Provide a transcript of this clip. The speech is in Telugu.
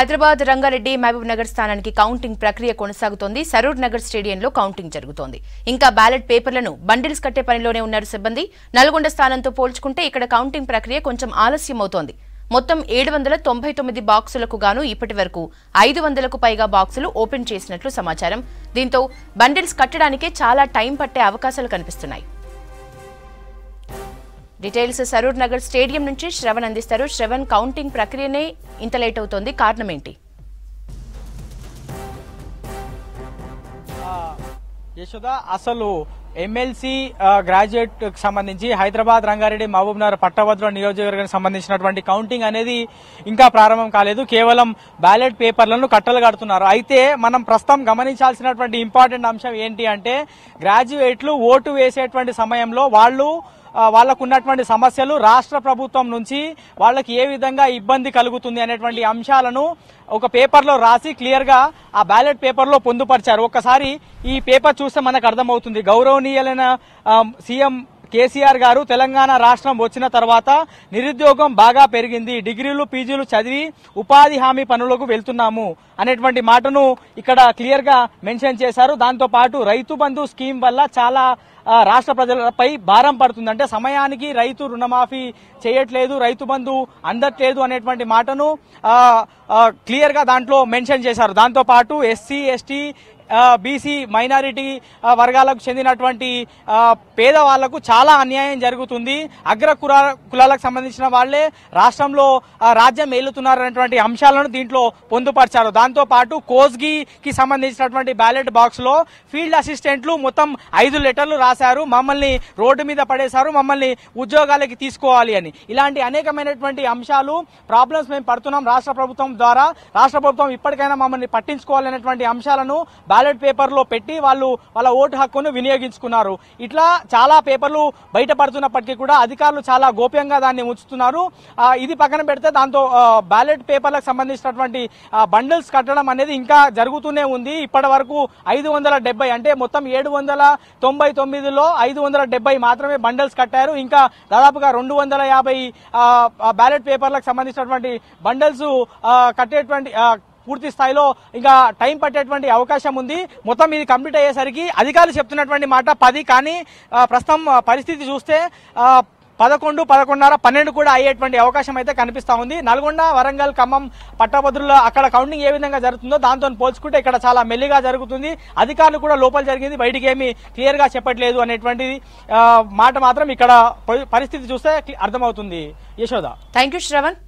హైదరాబాద్ రంగారెడ్డి మహబూబ్ నగర్ స్థానానికి కౌంటింగ్ ప్రక్రియ కొనసాగుతోంది సరూర్ నగర్ స్టేడియంలో కౌంటింగ్ జరుగుతోంది ఇంకా బ్యాలెట్ పేపర్లను బండిల్స్ కట్టే పనిలోనే ఉన్నారు సిబ్బంది నల్గొండ స్థానంతో పోల్చుకుంటే ఇక్కడ కౌంటింగ్ ప్రక్రియ కొంచెం ఆలస్యమవుతోంది మొత్తం ఏడు వందల తొంభై తొమ్మిది బాక్సులకు గాను ఇప్పటి వరకు ఐదు వందలకు పైగా బాక్సులు ఓపెన్ చేసినట్లు సమాచారం దీంతో బండిల్స్ కట్టడానికే చాలా టైం పట్టే అవకాశాలు కనిపిస్తున్నాయి డీటెయిల్స్ సరూర్ నగర్ స్టేడియం నుంచి శ్రవణ్ అందిస్తారు శ్రవణ్ కౌంటింగ్ ప్రక్రియనే ఇంత లేట్ అవుతోంది కారణం ఏంటి యశోద అసలు ఎమ్మెల్సీ గ్రాడ్యుయేట్ సంబంధించి హైదరాబాద్ రంగారెడ్డి మహబూబ్నగర్ పట్టభద్రుల నియోజకవర్గానికి సంబంధించినటువంటి కౌంటింగ్ అనేది ఇంకా ప్రారంభం కాలేదు కేవలం బ్యాలెట్ పేపర్లను కట్టలు కడుతున్నారు అయితే మనం ప్రస్తుతం గమనించాల్సినటువంటి ఇంపార్టెంట్ అంశం ఏంటి అంటే గ్రాడ్యుయేట్లు ఓటు వేసేటువంటి సమయంలో వాళ్ళు వాళ్లకు ఉన్నటువంటి సమస్యలు రాష్ట్ర ప్రభుత్వం నుంచి వాళ్ళకి ఏ విధంగా ఇబ్బంది కలుగుతుంది అనేటువంటి అంశాలను ఒక పేపర్లో రాసి క్లియర్గా ఆ బ్యాలెట్ పేపర్లో పొందుపరిచారు ఒక్కసారి ఈ పేపర్ చూస్తే మనకు అర్థమవుతుంది గౌరవనీయులైన సీఎం కేసీఆర్ గారు తెలంగాణ రాష్ట్రం వచ్చిన తర్వాత నిరుద్యోగం బాగా పెరిగింది డిగ్రీలు పీజీలు చదివి ఉపాధి హామీ పనులకు వెళ్తున్నాము అనేటువంటి మాటను ఇక్కడ క్లియర్గా మెన్షన్ చేశారు దాంతోపాటు రైతు బంధు స్కీమ్ వల్ల చాలా రాష్ట్ర ప్రజలపై భారం పడుతుంది అంటే సమయానికి రైతు రుణమాఫీ చేయట్లేదు రైతు బంధు అందట్లేదు అనేటువంటి మాటను క్లియర్గా దాంట్లో మెన్షన్ చేశారు దాంతోపాటు ఎస్సీ ఎస్టీ బీసీ మైనారిటీ వర్గాలకు చెందినటువంటి పేదవాళ్లకు చాలా అన్యాయం జరుగుతుంది అగ్ర కులాలకు సంబంధించిన వాళ్లే రాష్ట్రంలో రాజ్యం ఏలుతున్నారన్నటువంటి అంశాలను దీంట్లో పొందుపరిచారు దాంతో పాటు కోస్గికి సంబంధించినటువంటి బ్యాలెట్ బాక్స్ లో ఫీల్డ్ అసిస్టెంట్లు మొత్తం ఐదు లెటర్లు రాశారు మమ్మల్ని రోడ్డు మీద పడేశారు మమ్మల్ని ఉద్యోగాలకి తీసుకోవాలి అని ఇలాంటి అనేకమైనటువంటి అంశాలు ప్రాబ్లమ్స్ మేము పడుతున్నాం రాష్ట్ర ప్రభుత్వం ద్వారా రాష్ట్ర ప్రభుత్వం ఇప్పటికైనా మమ్మల్ని పట్టించుకోవాలనేటువంటి అంశాలను బ్యాలెట్ పేపర్లో పెట్టి వాళ్ళు వాళ్ళ ఓటు హక్కును వినియోగించుకున్నారు ఇట్లా చాలా పేపర్లు బయటపడుతున్నప్పటికీ కూడా అధికారులు చాలా గోప్యంగా దాన్ని ఉంచుతున్నారు ఇది పక్కన పెడితే దాంతో బ్యాలెట్ పేపర్లకు సంబంధించినటువంటి బండిల్స్ కట్టడం అనేది ఇంకా జరుగుతూనే ఉంది ఇప్పటి వరకు ఐదు వందల డెబ్బై అంటే మొత్తం ఏడు వందల తొంభై తొమ్మిదిలో ఐదు వందల డెబ్బై మాత్రమే బండిల్స్ కట్టారు ఇంకా దాదాపుగా రెండు వందల యాభై బ్యాలెట్ పేపర్లకు సంబంధించినటువంటి బండిల్స్ కట్టేటువంటి పూర్తి స్థాయిలో ఇంకా టైం పట్టేటువంటి అవకాశం ఉంది మొత్తం ఇది కంప్లీట్ అయ్యేసరికి అధికారులు చెప్తున్నటువంటి మాట పది కానీ ప్రస్తుతం పరిస్థితి చూస్తే పదకొండు పదకొండున్నర పన్నెండు కూడా అయ్యేటువంటి అవకాశం అయితే కనిపిస్తూ ఉంది నల్గొండ వరంగల్ ఖమ్మం పట్టభద్రుల్లో అక్కడ కౌంటింగ్ ఏ విధంగా జరుగుతుందో దాంతో పోల్చుకుంటే ఇక్కడ చాలా మెల్లిగా జరుగుతుంది అధికారులు కూడా లోపల జరిగింది బయటికి ఏమి క్లియర్గా చెప్పట్లేదు అనేటువంటిది మాట మాత్రం ఇక్కడ పరిస్థితి చూస్తే అర్థమవుతుంది యశోద థ్యాంక్ శ్రవణ్